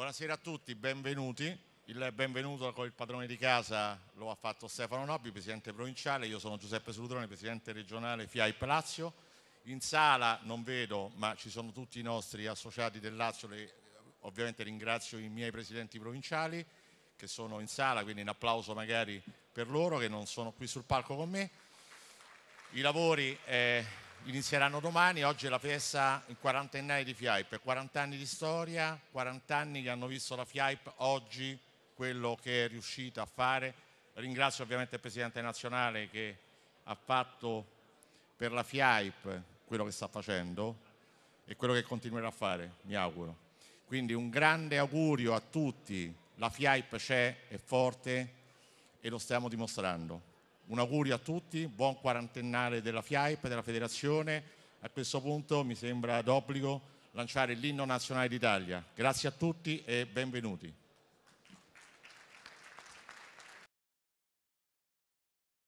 Buonasera a tutti, benvenuti. Il benvenuto con il padrone di casa lo ha fatto Stefano Nobbi, presidente provinciale, io sono Giuseppe Solutrone, presidente regionale FIAI Lazio. In sala non vedo, ma ci sono tutti i nostri associati del Lazio, le, ovviamente ringrazio i miei presidenti provinciali che sono in sala, quindi un applauso magari per loro che non sono qui sul palco con me. I lavori eh, inizieranno domani, oggi è la festa in quarantennale di FIAIP, 40 anni di storia, 40 anni che hanno visto la FIAIP oggi quello che è riuscita a fare. Ringrazio ovviamente il Presidente nazionale che ha fatto per la FIAIP quello che sta facendo e quello che continuerà a fare, mi auguro. Quindi un grande augurio a tutti, la FIAIP c'è, è forte e lo stiamo dimostrando. Un augurio a tutti, buon quarantennale della FIAIP, della Federazione. A questo punto mi sembra d'obbligo lanciare l'inno nazionale d'Italia. Grazie a tutti e benvenuti.